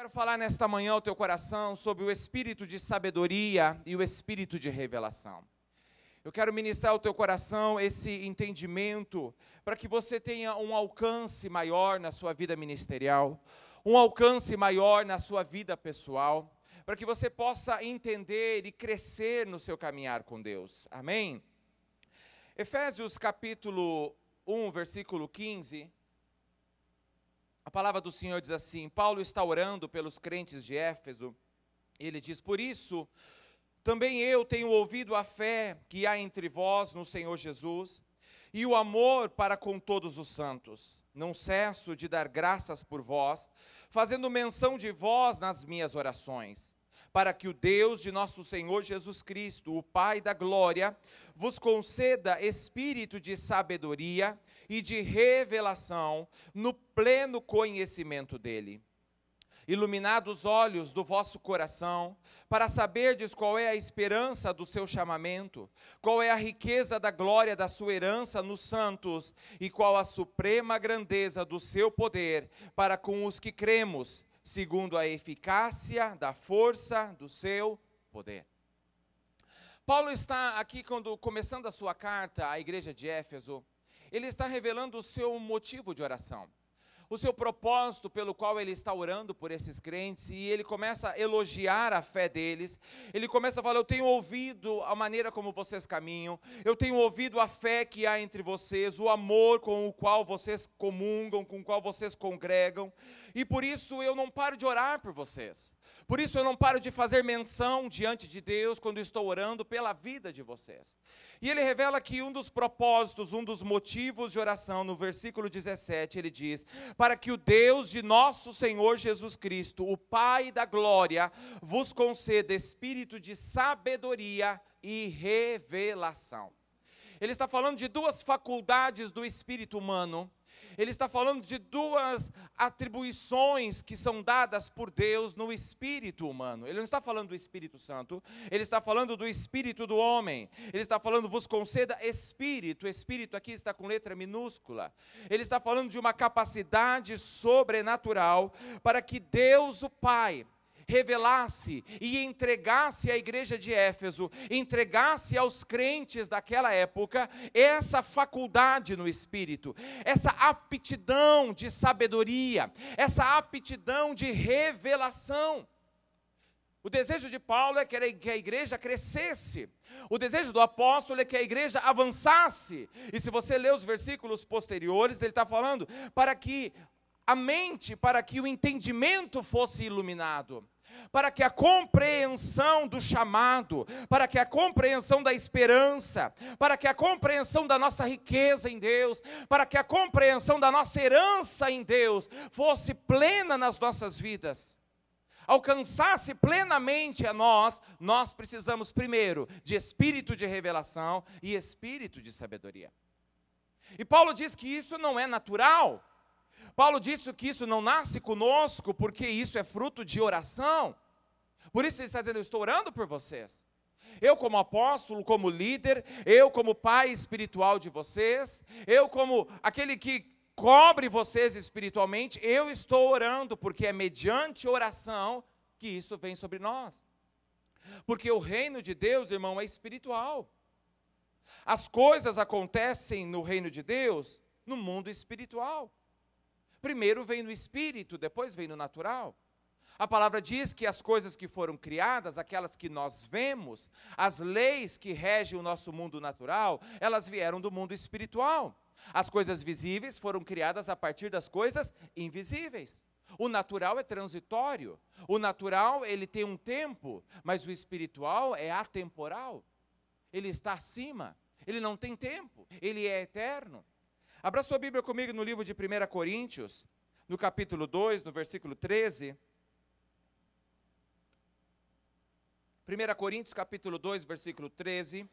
quero falar nesta manhã ao teu coração sobre o espírito de sabedoria e o espírito de revelação. Eu quero ministrar ao teu coração esse entendimento para que você tenha um alcance maior na sua vida ministerial, um alcance maior na sua vida pessoal, para que você possa entender e crescer no seu caminhar com Deus. Amém? Efésios capítulo 1, versículo 15 a palavra do Senhor diz assim: Paulo está orando pelos crentes de Éfeso. Ele diz: Por isso, também eu tenho ouvido a fé que há entre vós no Senhor Jesus e o amor para com todos os santos. Não cesso de dar graças por vós, fazendo menção de vós nas minhas orações para que o Deus de nosso Senhor Jesus Cristo, o Pai da glória, vos conceda espírito de sabedoria e de revelação no pleno conhecimento dele. Iluminados os olhos do vosso coração, para saberdes qual é a esperança do seu chamamento, qual é a riqueza da glória da sua herança nos santos, e qual a suprema grandeza do seu poder para com os que cremos segundo a eficácia da força do seu poder. Paulo está aqui quando começando a sua carta à igreja de Éfeso, ele está revelando o seu motivo de oração o seu propósito pelo qual ele está orando por esses crentes, e ele começa a elogiar a fé deles. Ele começa a falar: Eu tenho ouvido a maneira como vocês caminham, eu tenho ouvido a fé que há entre vocês, o amor com o qual vocês comungam, com o qual vocês congregam, e por isso eu não paro de orar por vocês. Por isso eu não paro de fazer menção diante de Deus quando estou orando pela vida de vocês. E ele revela que um dos propósitos, um dos motivos de oração, no versículo 17, ele diz: para que o Deus de nosso Senhor Jesus Cristo, o Pai da glória, vos conceda espírito de sabedoria e revelação. Ele está falando de duas faculdades do espírito humano ele está falando de duas atribuições que são dadas por Deus no espírito humano. Ele não está falando do Espírito Santo, ele está falando do espírito do homem. Ele está falando, vos conceda espírito. Espírito aqui está com letra minúscula. Ele está falando de uma capacidade sobrenatural para que Deus, o Pai, revelasse e entregasse à igreja de Éfeso, entregasse aos crentes daquela época essa faculdade no espírito, essa aptidão de sabedoria, essa aptidão de revelação. O desejo de Paulo é que a igreja crescesse. O desejo do apóstolo é que a igreja avançasse. E se você ler os versículos posteriores, ele está falando para que a mente, para que o entendimento fosse iluminado para que a compreensão do chamado, para que a compreensão da esperança, para que a compreensão da nossa riqueza em Deus, para que a compreensão da nossa herança em Deus fosse plena nas nossas vidas, alcançasse plenamente a nós, nós precisamos primeiro de espírito de revelação e espírito de sabedoria. E Paulo diz que isso não é natural. Paulo disse que isso não nasce conosco, porque isso é fruto de oração. Por isso ele está dizendo: Eu estou orando por vocês. Eu, como apóstolo, como líder, eu, como pai espiritual de vocês, eu, como aquele que cobre vocês espiritualmente, eu estou orando, porque é mediante oração que isso vem sobre nós. Porque o reino de Deus, irmão, é espiritual. As coisas acontecem no reino de Deus no mundo espiritual. Primeiro vem no espírito, depois vem no natural. A palavra diz que as coisas que foram criadas, aquelas que nós vemos, as leis que regem o nosso mundo natural, elas vieram do mundo espiritual. As coisas visíveis foram criadas a partir das coisas invisíveis. O natural é transitório. O natural, ele tem um tempo, mas o espiritual é atemporal. Ele está acima. Ele não tem tempo. Ele é eterno. Abra sua Bíblia comigo no livro de 1 Coríntios, no capítulo 2, no versículo 13. 1 Coríntios, capítulo 2, versículo 13.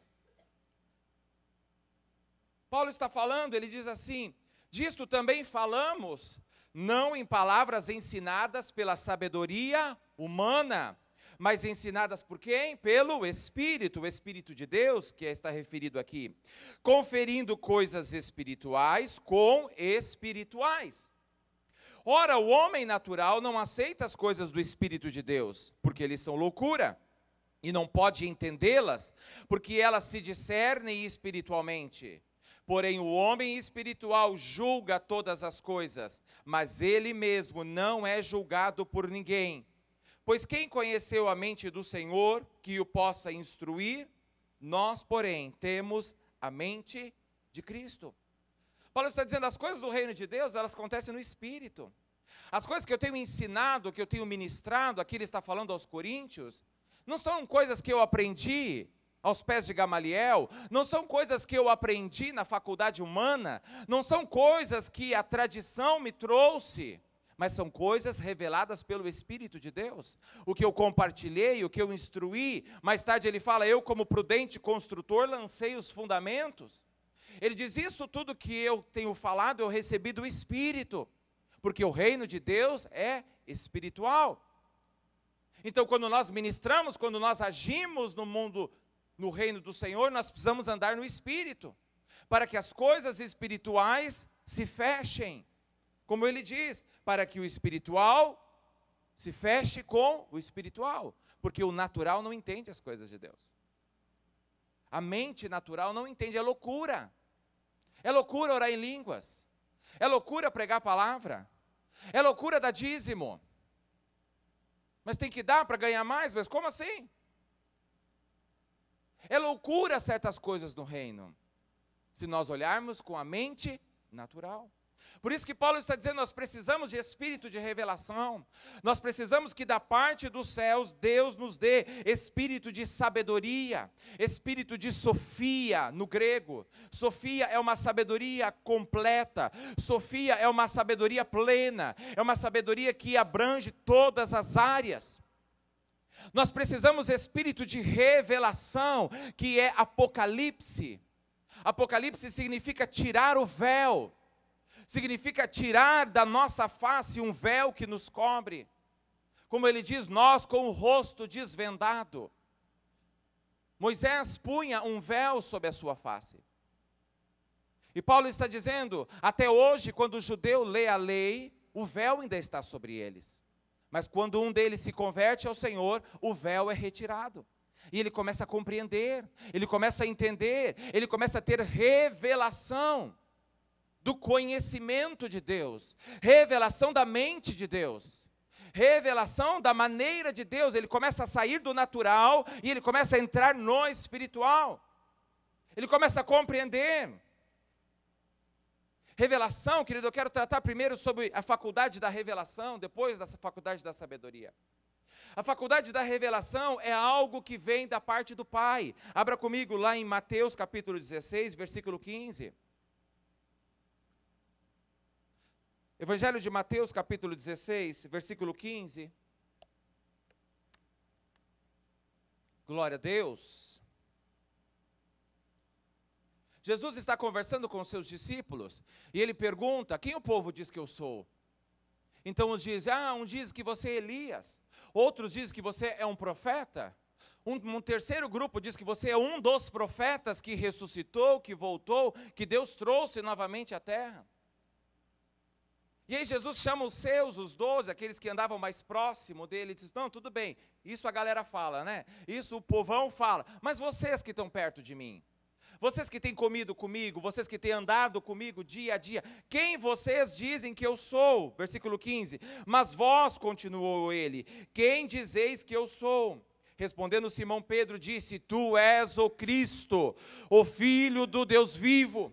Paulo está falando, ele diz assim: Disto também falamos, não em palavras ensinadas pela sabedoria humana, mas ensinadas por quem? Pelo Espírito, o Espírito de Deus, que é, está referido aqui, conferindo coisas espirituais com espirituais. Ora, o homem natural não aceita as coisas do Espírito de Deus, porque eles são loucura e não pode entendê-las, porque elas se discernem espiritualmente. Porém, o homem espiritual julga todas as coisas, mas ele mesmo não é julgado por ninguém. Pois quem conheceu a mente do Senhor que o possa instruir? Nós, porém, temos a mente de Cristo. Paulo está dizendo: as coisas do reino de Deus, elas acontecem no espírito. As coisas que eu tenho ensinado, que eu tenho ministrado, aqui ele está falando aos coríntios, não são coisas que eu aprendi aos pés de Gamaliel, não são coisas que eu aprendi na faculdade humana, não são coisas que a tradição me trouxe mas são coisas reveladas pelo Espírito de Deus. O que eu compartilhei, o que eu instruí, mais tarde ele fala: eu, como prudente construtor, lancei os fundamentos. Ele diz: Isso tudo que eu tenho falado, eu recebi do Espírito, porque o reino de Deus é espiritual. Então, quando nós ministramos, quando nós agimos no mundo, no reino do Senhor, nós precisamos andar no Espírito, para que as coisas espirituais se fechem como ele diz, para que o espiritual se feche com o espiritual, porque o natural não entende as coisas de Deus. A mente natural não entende, é loucura. É loucura orar em línguas. É loucura pregar a palavra. É loucura dar dízimo. Mas tem que dar para ganhar mais, mas como assim? É loucura certas coisas no reino, se nós olharmos com a mente natural. Por isso que Paulo está dizendo: nós precisamos de espírito de revelação, nós precisamos que da parte dos céus Deus nos dê espírito de sabedoria, espírito de sofia no grego. Sofia é uma sabedoria completa, sofia é uma sabedoria plena, é uma sabedoria que abrange todas as áreas. Nós precisamos espírito de revelação, que é apocalipse. Apocalipse significa tirar o véu, significa tirar da nossa face um véu que nos cobre. Como ele diz, nós com o rosto desvendado. Moisés punha um véu sobre a sua face. E Paulo está dizendo: até hoje, quando o judeu lê a lei, o véu ainda está sobre eles. Mas quando um deles se converte ao Senhor, o véu é retirado. E ele começa a compreender, ele começa a entender, ele começa a ter revelação do conhecimento de Deus, revelação da mente de Deus, revelação da maneira de Deus. Ele começa a sair do natural e ele começa a entrar no espiritual. Ele começa a compreender. Revelação, querido, eu quero tratar primeiro sobre a faculdade da revelação, depois da faculdade da sabedoria. A faculdade da revelação é algo que vem da parte do Pai. Abra comigo lá em Mateus capítulo 16, versículo 15. Evangelho de Mateus, capítulo 16, versículo 15. Glória a Deus. Jesus está conversando com seus discípulos e ele pergunta: Quem o povo diz que eu sou? Então os dizem: Ah, um diz que você é Elias, outros dizem que você é um profeta. Um, um, terceiro grupo diz que você é um dos profetas que ressuscitou, que voltou, que Deus trouxe novamente à terra. E aí Jesus chama os seus, os doze, aqueles que andavam mais próximo dele, e diz: Não, tudo bem, isso a galera fala, né? Isso o povão fala, mas vocês que estão perto de mim, vocês que têm comido comigo, vocês que têm andado comigo dia a dia, quem vocês dizem que eu sou? Versículo 15: Mas vós, continuou ele, quem dizeis que eu sou? Respondendo Simão Pedro, disse: Tu és o Cristo, o Filho do Deus vivo.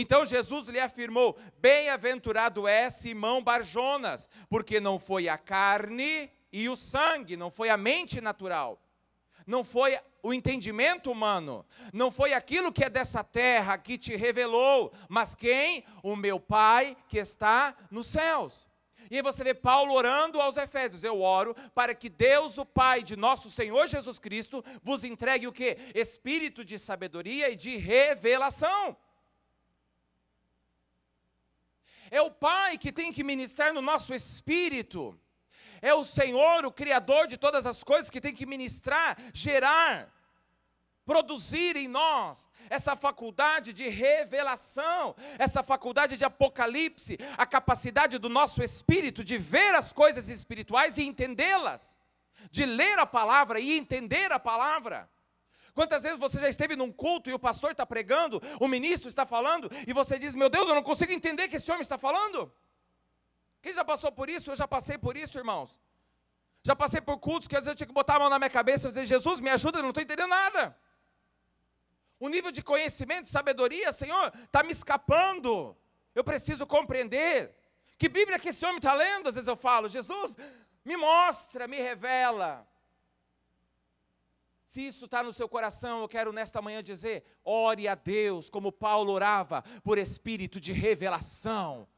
Então Jesus lhe afirmou: Bem-aventurado é Simão Barjonas, porque não foi a carne e o sangue, não foi a mente natural, não foi o entendimento humano, não foi aquilo que é dessa terra que te revelou, mas quem? O meu Pai que está nos céus. E aí você vê Paulo orando aos Efésios. Eu oro para que Deus, o Pai de nosso Senhor Jesus Cristo, vos entregue o que? Espírito de sabedoria e de revelação. É o Pai que tem que ministrar no nosso espírito. É o Senhor, o Criador de todas as coisas, que tem que ministrar, gerar, produzir em nós essa faculdade de revelação, essa faculdade de apocalipse, a capacidade do nosso espírito de ver as coisas espirituais e entendê-las, de ler a palavra e entender a palavra. Quantas vezes você já esteve num culto e o pastor está pregando, o ministro está falando, e você diz: Meu Deus, eu não consigo entender o que esse homem está falando? Quem já passou por isso? Eu já passei por isso, irmãos. Já passei por cultos que às vezes eu tinha que botar a mão na minha cabeça e dizer: Jesus, me ajuda, eu não estou entendendo nada. O nível de conhecimento, de sabedoria, Senhor, está me escapando. Eu preciso compreender. Que Bíblia que esse homem está lendo? Às vezes eu falo: Jesus, me mostra, me revela. Se isso está no seu coração, eu quero nesta manhã dizer: ore a Deus, como Paulo orava, por espírito de revelação.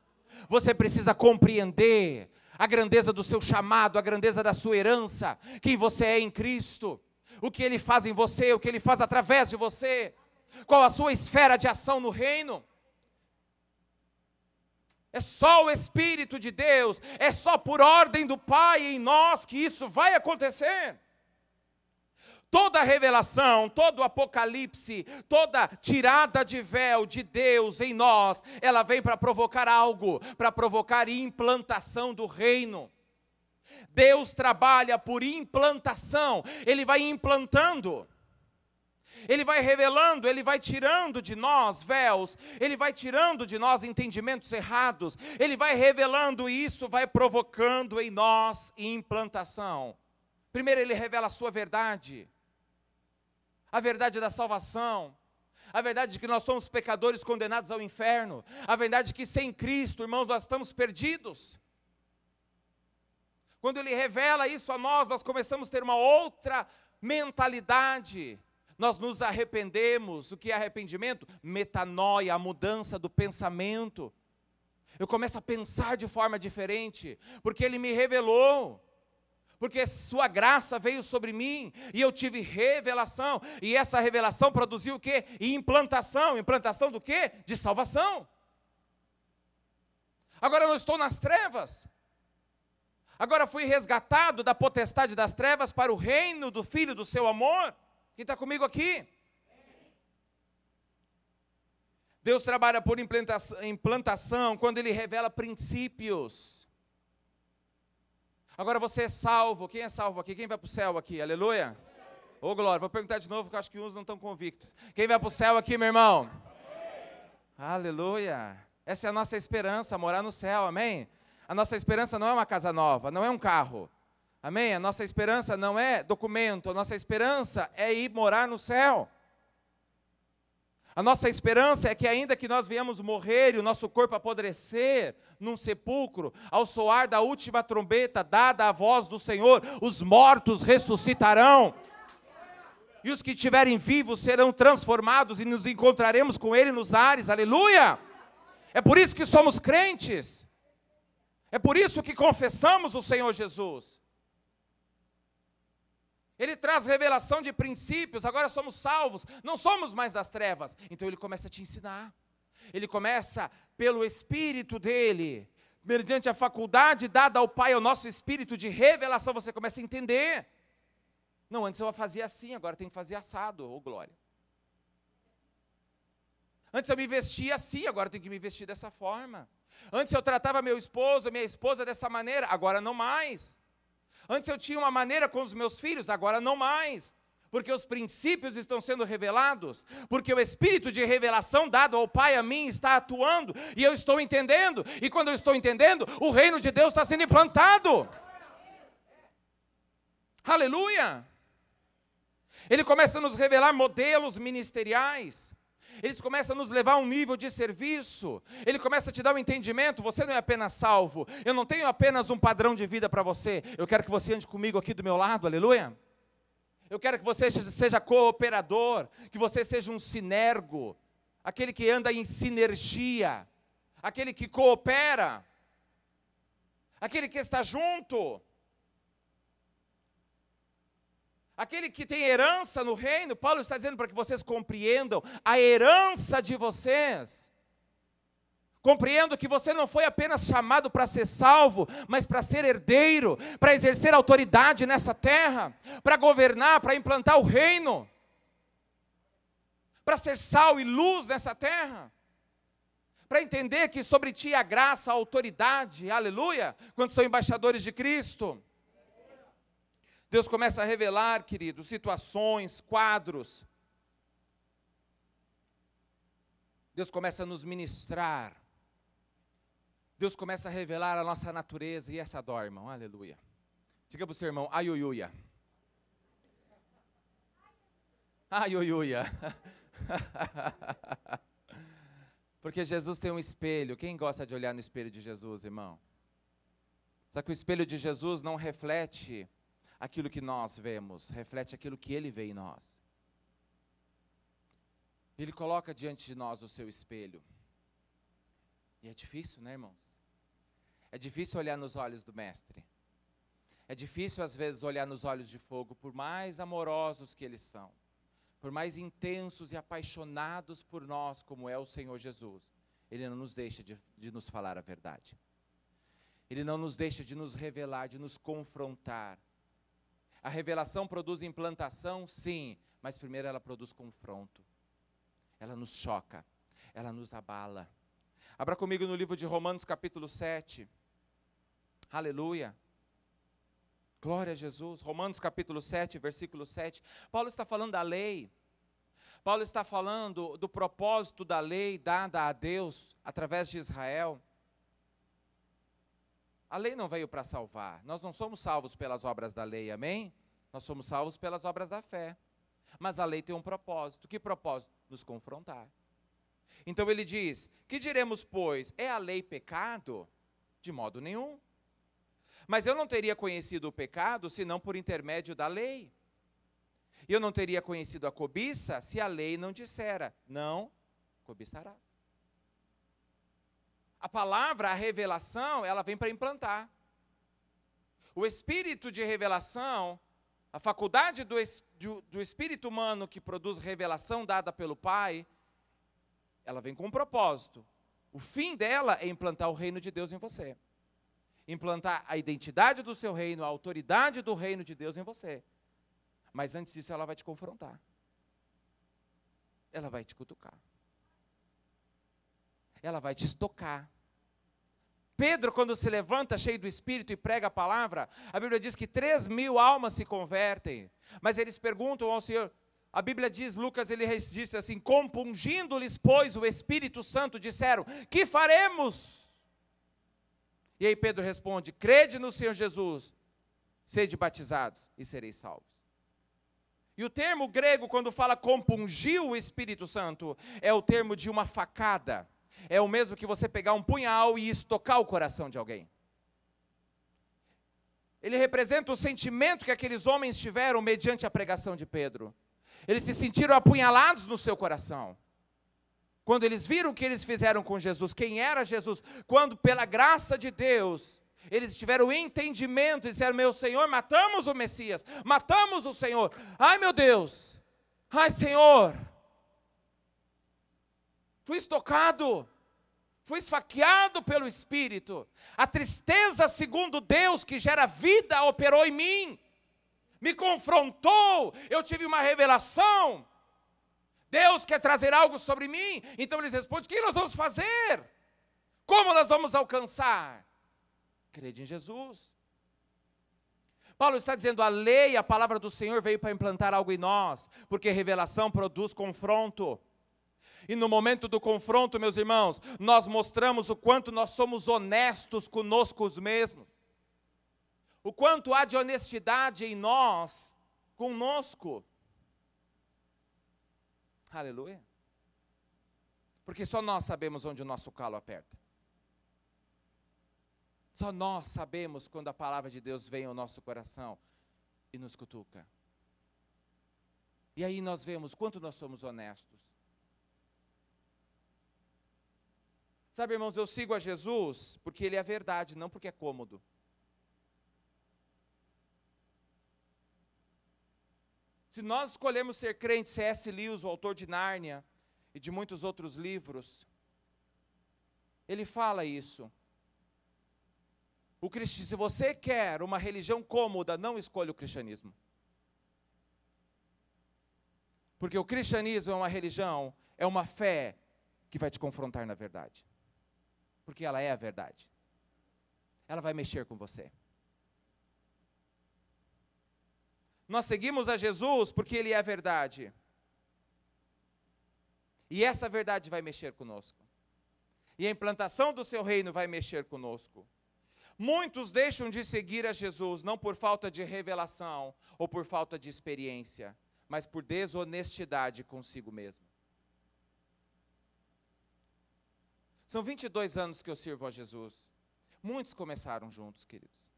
Você precisa compreender a grandeza do seu chamado, a grandeza da sua herança, quem você é em Cristo, o que Ele faz em você, o que Ele faz através de você, qual a sua esfera de ação no reino. É só o Espírito de Deus, é só por ordem do Pai em nós que isso vai acontecer. Toda revelação, todo apocalipse, toda tirada de véu de Deus em nós, ela vem para provocar algo, para provocar implantação do reino. Deus trabalha por implantação, Ele vai implantando. Ele vai revelando, ele vai tirando de nós véus, ele vai tirando de nós entendimentos errados, ele vai revelando isso vai provocando em nós implantação. Primeiro, ele revela a sua verdade, a verdade da salvação, a verdade de que nós somos pecadores condenados ao inferno, a verdade de que sem Cristo, irmãos, nós estamos perdidos. Quando Ele revela isso a nós, nós começamos a ter uma outra mentalidade. Nós nos arrependemos. O que é arrependimento? Metanoia, a mudança do pensamento. Eu começo a pensar de forma diferente, porque Ele me revelou porque sua graça veio sobre mim e eu tive revelação, e essa revelação produziu o quê? Implantação, implantação do quê? De salvação. Agora eu não estou nas trevas. Agora fui resgatado da potestade das trevas para o reino do Filho do seu amor. Quem está comigo aqui? Deus trabalha por implantação, implantação quando Ele revela princípios. Agora você é salvo. Quem é salvo aqui? Quem vai para o céu aqui? Aleluia. Ô oh, glória, vou perguntar de novo, porque eu acho que uns não estão convictos. Quem vai para o céu aqui, meu irmão? Aleluia. Essa é a nossa esperança, morar no céu, amém? A nossa esperança não é uma casa nova, não é um carro. Amém? A nossa esperança não é documento, a nossa esperança é ir morar no céu. A nossa esperança é que, ainda que nós venhamos morrer e o nosso corpo apodrecer num sepulcro, ao soar da última trombeta dada à voz do Senhor, os mortos ressuscitarão. E os que estiverem vivos serão transformados e nos encontraremos com Ele nos ares, aleluia! É por isso que somos crentes, é por isso que confessamos o Senhor Jesus. Ele traz revelação de princípios, agora somos salvos, não somos mais das trevas. Então ele começa a te ensinar. Ele começa pelo espírito dele, mediante a faculdade dada ao Pai, ao nosso espírito de revelação, você começa a entender. Não, antes eu fazia assim, agora tem que fazer assado, ou oh, glória. Antes eu me vestia assim, agora tem que me vestir dessa forma. Antes eu tratava meu esposo, minha esposa dessa maneira, agora não mais. Antes eu tinha uma maneira com os meus filhos, agora não mais. Porque os princípios estão sendo revelados, porque o espírito de revelação dado ao Pai a mim está atuando, e eu estou entendendo, e quando eu estou entendendo, o reino de Deus está sendo implantado. Aleluia! Ele começa a nos revelar modelos ministeriais, eles começam a nos levar a um nível de serviço, ele começa a te dar um entendimento, você não é apenas salvo, eu não tenho apenas um padrão de vida para você, eu quero que você ande comigo aqui do meu lado, aleluia. Eu quero que você seja cooperador, que você seja um sinergo, aquele que anda em sinergia, aquele que coopera, aquele que está junto. Aquele que tem herança no reino, Paulo está dizendo para que vocês compreendam a herança de vocês. Compreendo que você não foi apenas chamado para ser salvo, mas para ser herdeiro, para exercer autoridade nessa terra, para governar, para implantar o reino, para ser sal e luz nessa terra, para entender que sobre ti a graça, a autoridade, aleluia, quando são embaixadores de Cristo. Deus começa a revelar, querido, situações, quadros. Deus começa a nos ministrar. Deus começa a revelar a nossa natureza e essa dó, irmão. Aleluia. Diga para o seu irmão, aiuiuia. Aiuiuia. Porque Jesus tem um espelho. Quem gosta de olhar no espelho de Jesus, irmão? Só que o espelho de Jesus não reflete aquilo que nós vemos, reflete aquilo que ele vê em nós. Ele coloca diante de nós o seu espelho. E é difícil, né, irmãos? É difícil olhar nos olhos do Mestre. É difícil, às vezes, olhar nos olhos de fogo, por mais amorosos que eles são, por mais intensos e apaixonados por nós, como é o Senhor Jesus. Ele não nos deixa de, de nos falar a verdade. Ele não nos deixa de nos revelar, de nos confrontar, a revelação produz implantação? Sim, mas primeiro ela produz confronto. Ela nos choca, ela nos abala. Abra comigo no livro de Romanos, capítulo 7. Aleluia. Glória a Jesus. Romanos, capítulo 7, versículo 7. Paulo está falando da lei. Paulo está falando do propósito da lei dada a Deus através de Israel. A lei não veio para salvar. Nós não somos salvos pelas obras da lei, amém? Nós somos salvos pelas obras da fé. Mas a lei tem um propósito. Que propósito? Nos confrontar. Então ele diz: Que diremos, pois? É a lei pecado? De modo nenhum. Mas eu não teria conhecido o pecado senão por intermédio da lei. Eu não teria conhecido a cobiça se a lei não dissera: Não cobiçarás. A palavra, a revelação, ela vem para implantar. O espírito de revelação, a faculdade do, do, do espírito humano que produz revelação dada pelo Pai, ela vem com um propósito. O fim dela é implantar o reino de Deus em você. Implantar a identidade do seu reino, a autoridade do reino de Deus em você. Mas antes disso, ela vai te confrontar. Ela vai te cutucar ela vai te estocar. Pedro, quando se levanta cheio do Espírito e prega a palavra, a Bíblia diz que três mil almas se convertem. Mas eles perguntam ao Senhor, a Bíblia diz, Lucas, ele disse assim: compungindo-lhes, pois, o Espírito Santo, disseram: Que faremos? E aí Pedro responde: Crede no Senhor Jesus, sede batizados e sereis salvos. E o termo grego, quando fala compungiu o Espírito Santo, é o termo de uma facada é o mesmo que você pegar um punhal e estocar o coração de alguém. Ele representa o sentimento que aqueles homens tiveram mediante a pregação de Pedro. Eles se sentiram apunhalados no seu coração. Quando eles viram o que eles fizeram com Jesus, quem era Jesus, quando pela graça de Deus, eles tiveram entendimento e disseram: Meu Senhor, matamos o Messias, matamos o Senhor. Ai meu Deus, ai Senhor, fui estocado, fui esfaqueado pelo Espírito. A tristeza, segundo Deus, que gera vida, operou em mim, me confrontou, eu tive uma revelação. Deus quer trazer algo sobre mim, então eles respondem: o que nós vamos fazer? Como nós vamos alcançar? Crede em Jesus. Paulo está dizendo: a lei, a palavra do Senhor veio para implantar algo em nós, porque revelação produz confronto. E no momento do confronto, meus irmãos, nós mostramos o quanto nós somos honestos conosco mesmos. O quanto há de honestidade em nós, conosco. Aleluia. Porque só nós sabemos onde o nosso calo aperta. Só nós sabemos quando a palavra de Deus vem ao nosso coração e nos cutuca. E aí nós vemos quanto nós somos honestos Sabe, irmãos, eu sigo a Jesus porque ele é a verdade, não porque é cômodo. Se nós escolhemos ser crentes, C.S. Lewis, o autor de Nárnia e de muitos outros livros, ele fala isso. O cristi se você quer uma religião cômoda, não escolha o cristianismo. Porque o cristianismo é uma religião, é uma fé que vai te confrontar na verdade porque ela é a verdade. Ela vai mexer com você. Nós seguimos a Jesus porque Ele é a verdade. E essa verdade vai mexer conosco. E a implantação do seu reino vai mexer conosco. Muitos deixam de seguir a Jesus não por falta de revelação ou por falta de experiência, mas por desonestidade consigo mesmo. São 22 anos que eu sirvo a Jesus. Muitos começaram juntos, queridos.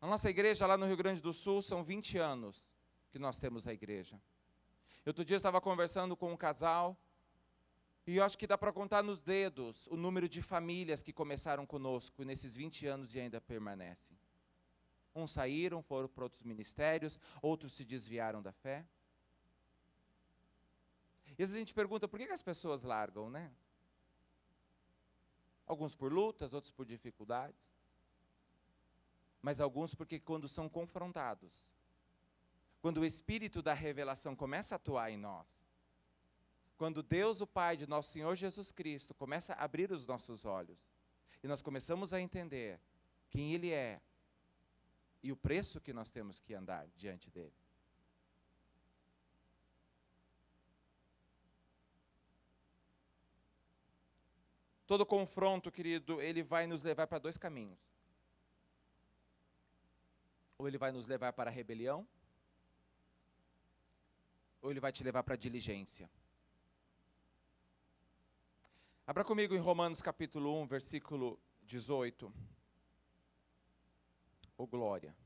A nossa igreja lá no Rio Grande do Sul são 20 anos que nós temos a igreja. Outro dia eu estava conversando com um casal e eu acho que dá para contar nos dedos o número de famílias que começaram conosco nesses 20 anos e ainda permanecem. Uns saíram, foram para outros ministérios, outros se desviaram da fé. E às vezes a gente pergunta por que, que as pessoas largam, né? alguns por lutas, outros por dificuldades, mas alguns porque quando são confrontados, quando o espírito da revelação começa a atuar em nós, quando Deus, o Pai de nosso Senhor Jesus Cristo, começa a abrir os nossos olhos e nós começamos a entender quem Ele é e o preço que nós temos que andar diante dele. Todo confronto, querido, ele vai nos levar para dois caminhos. Ou ele vai nos levar para a rebelião, ou ele vai te levar para a diligência. Abra comigo em Romanos capítulo 1, versículo 18. O glória.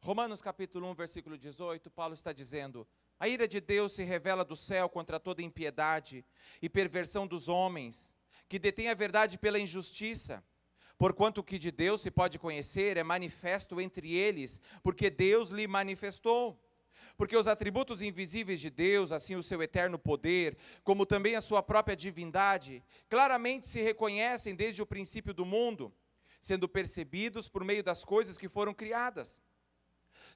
Romanos capítulo 1, versículo 18, Paulo está dizendo: a ira de Deus se revela do céu contra toda impiedade e perversão dos homens, que detêm a verdade pela injustiça. Porquanto o que de Deus se pode conhecer é manifesto entre eles, porque Deus lhe manifestou. Porque os atributos invisíveis de Deus, assim o seu eterno poder, como também a sua própria divindade, claramente se reconhecem desde o princípio do mundo, sendo percebidos por meio das coisas que foram criadas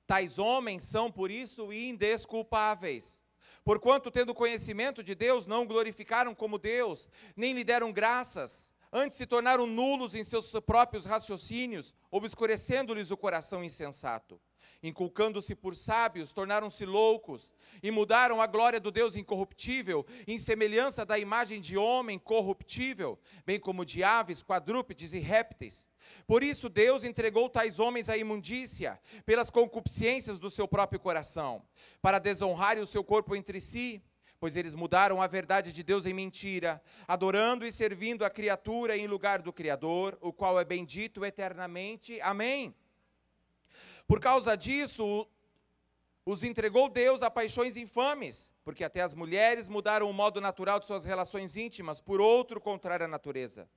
Tais homens são, por isso, indesculpáveis. Porquanto, tendo conhecimento de Deus, não glorificaram como Deus, nem lhe deram graças, antes se tornaram nulos em seus próprios raciocínios, obscurecendo-lhes o coração insensato. Inculcando-se por sábios, tornaram-se loucos e mudaram a glória do Deus incorruptível em semelhança da imagem de homem corruptível, bem como de aves, quadrúpedes e répteis. Por isso Deus entregou tais homens à imundícia, pelas concupiscências do seu próprio coração, para desonrarem o seu corpo entre si, pois eles mudaram a verdade de Deus em mentira, adorando e servindo a criatura em lugar do Criador, o qual é bendito eternamente. Amém. Por causa disso, os entregou Deus a paixões infames, porque até as mulheres mudaram o modo natural de suas relações íntimas por outro contrário à natureza.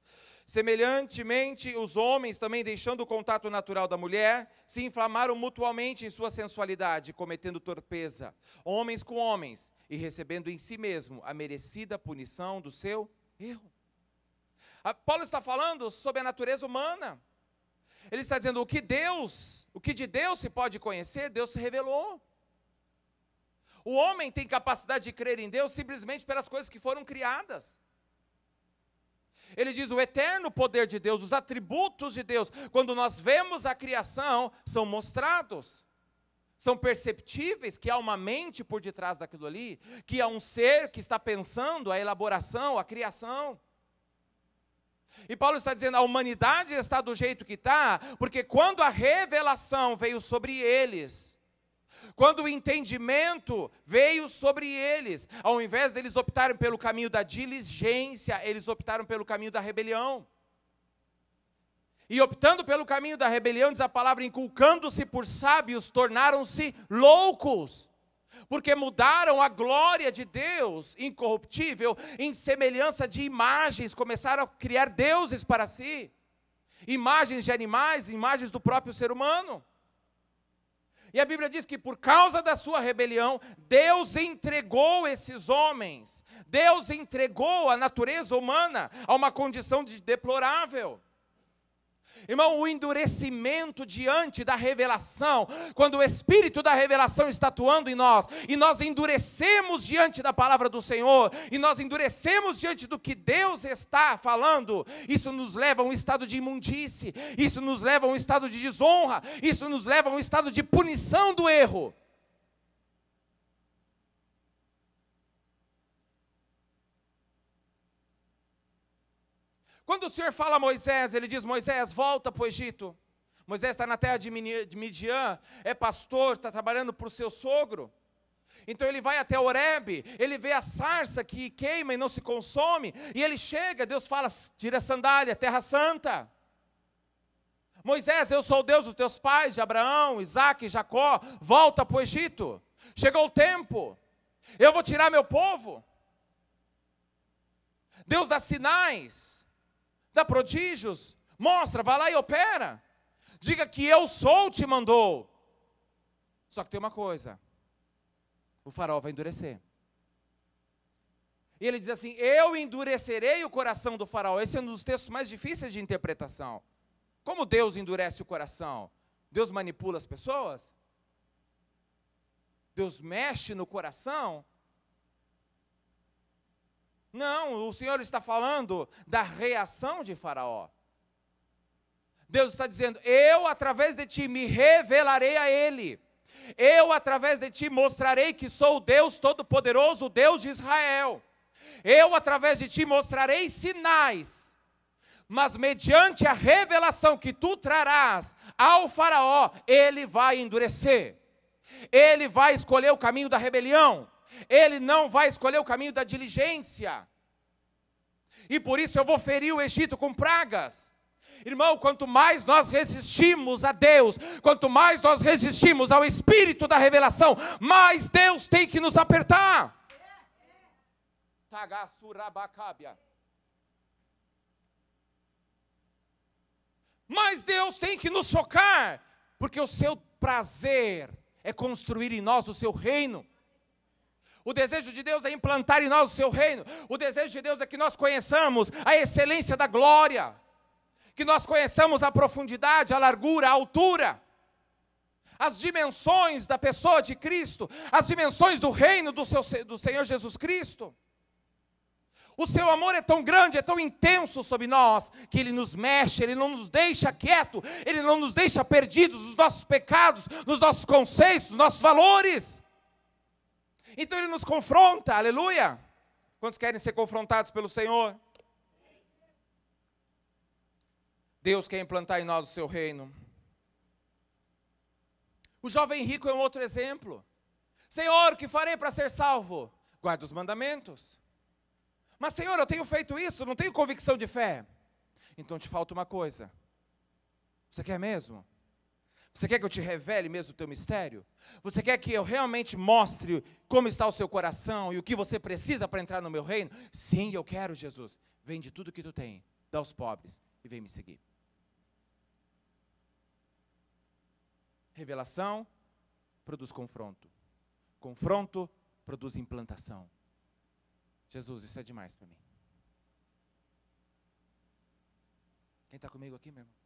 Semelhantemente, os homens, também deixando o contato natural da mulher, se inflamaram mutuamente em sua sensualidade, cometendo torpeza, homens com homens, e recebendo em si mesmo a merecida punição do seu erro. A ah, Paulo está falando sobre a natureza humana. Ele está dizendo: o que Deus, o que de Deus se pode conhecer, Deus se revelou. O homem tem capacidade de crer em Deus simplesmente pelas coisas que foram criadas. Ele diz o eterno poder de Deus, os atributos de Deus, quando nós vemos a criação, são mostrados. São perceptíveis que há uma mente por detrás daquilo ali, que há um ser que está pensando a elaboração, a criação. E Paulo está dizendo: a humanidade está do jeito que está, porque quando a revelação veio sobre eles, quando o entendimento veio sobre eles, ao invés deles optarem pelo caminho da diligência, eles optaram pelo caminho da rebelião. E optando pelo caminho da rebelião, diz a palavra, inculcando-se por sábios, tornaram-se loucos porque mudaram a glória de Deus incorruptível em semelhança de imagens, começaram a criar deuses para si, imagens de animais, imagens do próprio ser humano. E a Bíblia diz que por causa da sua rebelião, Deus entregou esses homens, Deus entregou a natureza humana a uma condição de deplorável. Irmão, o endurecimento diante da revelação, quando o espírito da revelação está atuando em nós, e nós endurecemos diante da palavra do Senhor, e nós endurecemos diante do que Deus está falando, isso nos leva a um estado de imundície, isso nos leva a um estado de desonra, isso nos leva a um estado de punição do erro. Quando o Senhor fala a Moisés, ele diz: Moisés, volta para o Egito. Moisés está na terra de Midian, é pastor, está trabalhando para o seu sogro. Então ele vai até Oreb, ele vê a sarça que queima e não se consome, e ele chega, Deus fala: tira a sandália, terra santa. Moisés, eu sou o Deus dos teus pais, de Abraão, Isaac, Jacó, volta para o Egito. Chegou o tempo, eu vou tirar meu povo. Deus dá sinais dá prodígios, mostra, vá lá e opera. Diga que eu sou, te mandou. Só que tem uma coisa: o farol vai endurecer. E ele diz assim: Eu endurecerei o coração do faraó. Esse é um dos textos mais difíceis de interpretação. Como Deus endurece o coração? Deus manipula as pessoas? Deus mexe no coração? Não, o Senhor está falando da reação de Faraó. Deus está dizendo: Eu, através de ti, me revelarei a ele. Eu, através de ti, mostrarei que sou o Deus Todo-Poderoso, o Deus de Israel. Eu, através de ti, mostrarei sinais. Mas, mediante a revelação que tu trarás ao Faraó, ele vai endurecer. Ele vai escolher o caminho da rebelião ele não vai escolher o caminho da diligência. E por isso eu vou ferir o Egito com pragas. Irmão, quanto mais nós resistimos a Deus, quanto mais nós resistimos ao espírito da revelação, mais Deus tem que nos apertar. Mas Deus tem que nos chocar, porque o seu prazer é construir em nós o seu reino. O desejo de Deus é implantar em nós o seu reino. O desejo de Deus é que nós conheçamos a excelência da glória, que nós conheçamos a profundidade, a largura, a altura, as dimensões da pessoa de Cristo, as dimensões do reino do, seu, do Senhor Jesus Cristo. O seu amor é tão grande, é tão intenso sobre nós, que ele nos mexe, ele não nos deixa quieto, ele não nos deixa perdidos nos nossos pecados, nos nossos conceitos, nos nossos valores. Então ele nos confronta, aleluia. Quantos querem ser confrontados pelo Senhor? Deus quer implantar em nós o seu reino. O jovem rico é um outro exemplo. Senhor, o que farei para ser salvo? Guarda os mandamentos. Mas, Senhor, eu tenho feito isso, não tenho convicção de fé. Então te falta uma coisa. Você quer mesmo? Você quer que eu te revele mesmo o teu mistério? Você quer que eu realmente mostre como está o seu coração e o que você precisa para entrar no meu reino? Sim, eu quero, Jesus. Vende tudo que tu tem, dá aos pobres e vem me seguir. Revelação produz confronto. Confronto produz implantação. Jesus, isso é demais para mim. Quem está comigo aqui, meu irmão?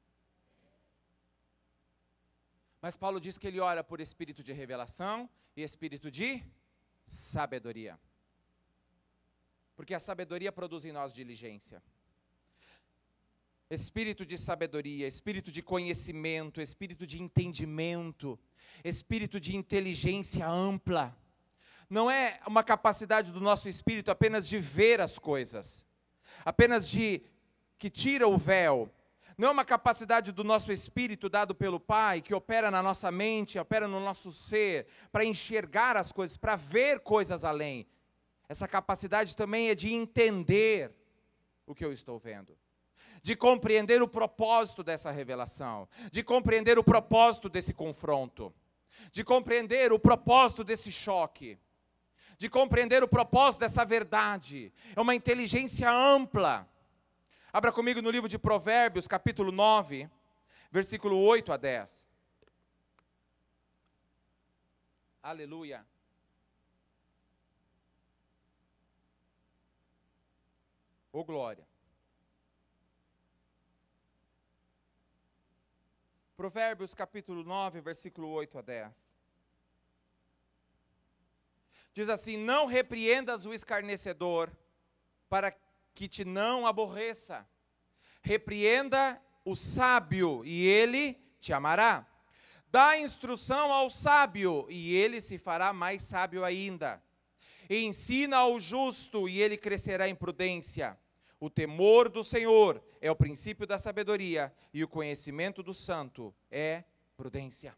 Mas Paulo diz que ele ora por espírito de revelação e espírito de sabedoria. Porque a sabedoria produz em nós diligência. Espírito de sabedoria, espírito de conhecimento, espírito de entendimento, espírito de inteligência ampla. Não é uma capacidade do nosso espírito apenas de ver as coisas, apenas de que tira o véu, não é uma capacidade do nosso espírito dado pelo Pai, que opera na nossa mente, opera no nosso ser, para enxergar as coisas, para ver coisas além. Essa capacidade também é de entender o que eu estou vendo de compreender o propósito dessa revelação, de compreender o propósito desse confronto, de compreender o propósito desse choque, de compreender o propósito dessa verdade. É uma inteligência ampla Abra comigo no livro de Provérbios, capítulo 9, versículo 8 a 10. Aleluia. Ô oh, glória. Provérbios capítulo 9, versículo 8 a 10. Diz assim: Não repreendas o escarnecedor, para que te não aborreça. Repreenda o sábio, e ele te amará. Dá instrução ao sábio, e ele se fará mais sábio ainda. E ensina ao justo, e ele crescerá em prudência. O temor do Senhor é o princípio da sabedoria, e o conhecimento do santo é prudência.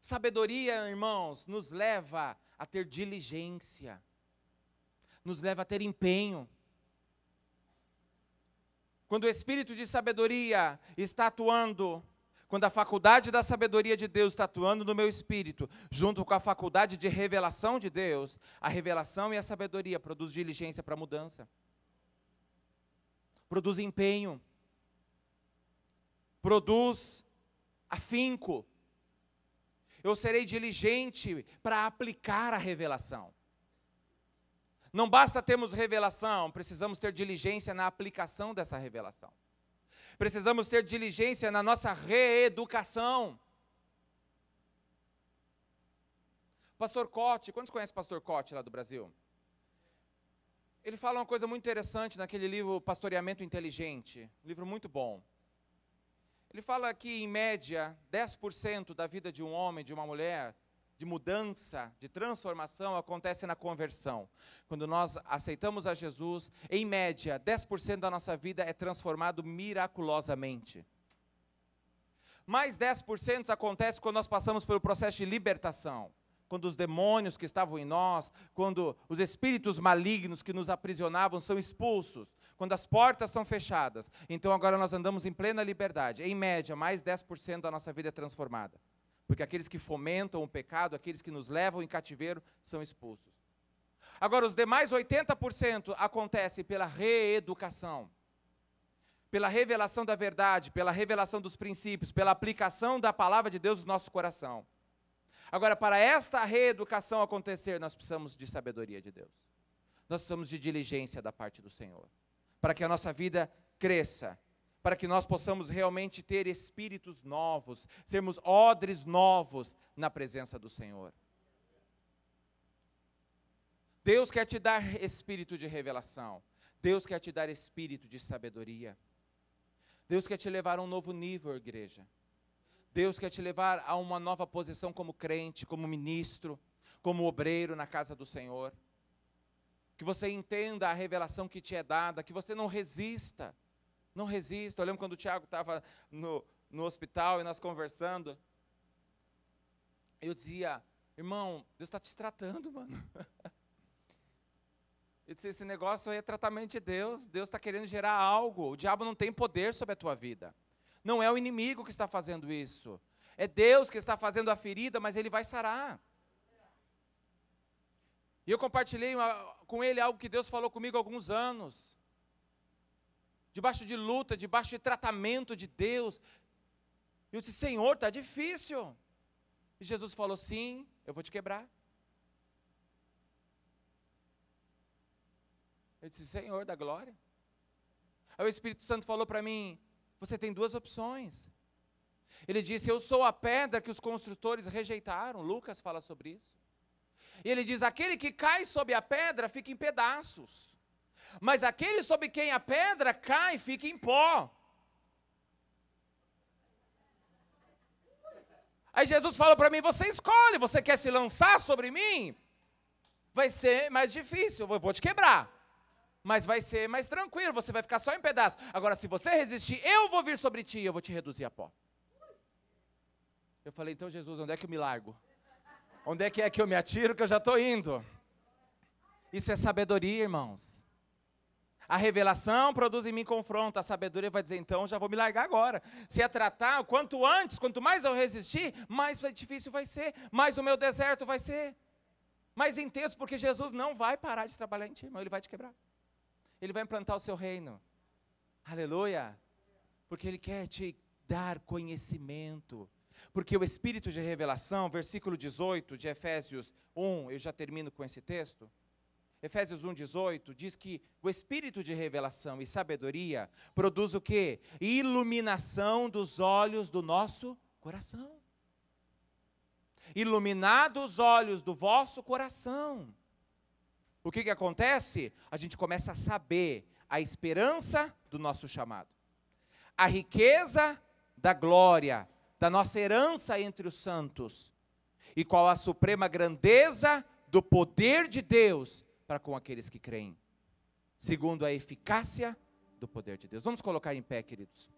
Sabedoria, irmãos, nos leva a ter diligência nos leva a ter empenho. Quando o espírito de sabedoria está atuando, quando a faculdade da sabedoria de Deus está atuando no meu espírito, junto com a faculdade de revelação de Deus, a revelação e a sabedoria produz diligência para mudança, produz empenho, produz afinco. Eu serei diligente para aplicar a revelação. Não basta termos revelação, precisamos ter diligência na aplicação dessa revelação. Precisamos ter diligência na nossa reeducação. Pastor Cote, quantos conhecem Pastor Cote lá do Brasil? Ele fala uma coisa muito interessante naquele livro Pastoreamento Inteligente, um livro muito bom. Ele fala que, em média, 10% da vida de um homem, de uma mulher, de mudança, de transformação, acontece na conversão. Quando nós aceitamos a Jesus, em média, 10% da nossa vida é transformado miraculosamente. Mais 10% acontece quando nós passamos pelo processo de libertação. Quando os demônios que estavam em nós, quando os espíritos malignos que nos aprisionavam são expulsos, quando as portas são fechadas, então agora nós andamos em plena liberdade. Em média, mais 10% da nossa vida é transformada. Porque aqueles que fomentam o pecado, aqueles que nos levam em cativeiro, são expulsos. Agora, os demais 80% acontece pela reeducação, pela revelação da verdade, pela revelação dos princípios, pela aplicação da palavra de Deus no nosso coração. Agora, para esta reeducação acontecer, nós precisamos de sabedoria de Deus. Nós precisamos de diligência da parte do Senhor, para que a nossa vida cresça para que nós possamos realmente ter espíritos novos, sermos odres novos na presença do Senhor. Deus quer te dar espírito de revelação. Deus quer te dar espírito de sabedoria. Deus quer te levar a um novo nível, igreja. Deus quer te levar a uma nova posição como crente, como ministro, como obreiro na casa do Senhor. Que você entenda a revelação que te é dada, que você não resista. Não resisto. Eu lembro quando o Tiago estava no, no hospital e nós conversando. Eu dizia, irmão, Deus está te tratando, mano. Eu disse, esse negócio aí é tratamento de Deus. Deus está querendo gerar algo. O diabo não tem poder sobre a tua vida. Não é o inimigo que está fazendo isso. É Deus que está fazendo a ferida, mas ele vai sarar. E eu compartilhei uma, com ele algo que Deus falou comigo há alguns anos debaixo de luta, debaixo de tratamento de Deus. Eu disse: Senhor, está difícil. E Jesus falou: Sim, eu vou te quebrar. Eu disse: Senhor da glória. Aí o Espírito Santo falou para mim: Você tem duas opções. Ele disse: Eu sou a pedra que os construtores rejeitaram. Lucas fala sobre isso. E ele diz: Aquele que cai sobre a pedra fica em pedaços. Mas aquele sobre quem a pedra cai fica em pó. Aí Jesus falou para mim: Você escolhe, você quer se lançar sobre mim? Vai ser mais difícil, eu vou te quebrar. Mas vai ser mais tranquilo, você vai ficar só em pedaços. Agora, se você resistir, eu vou vir sobre ti e eu vou te reduzir a pó. Eu falei: Então, Jesus, onde é que eu me largo? Onde é que é que eu me atiro que eu já estou indo? Isso é sabedoria, irmãos. A revelação produz em mim confronto, a sabedoria vai dizer, então já vou me largar agora. Se é tratar, quanto antes, quanto mais eu resistir, mais difícil vai ser, mais o meu deserto vai ser. Mais intenso, porque Jesus não vai parar de trabalhar em ti, irmão, ele vai te quebrar. Ele vai implantar o seu reino. Aleluia! Porque ele quer te dar conhecimento. Porque o espírito de revelação, versículo 18 de Efésios 1, eu já termino com esse texto. Efésios 1:18 diz que o espírito de revelação e sabedoria produz o que? Iluminação dos olhos do nosso coração. Iluminado os olhos do vosso coração. O que, que acontece? A gente começa a saber a esperança do nosso chamado, a riqueza da glória, da nossa herança entre os santos, e qual a suprema grandeza do poder de Deus para com aqueles que creem, segundo a eficácia do poder de Deus. Vamos colocar em pé, queridos.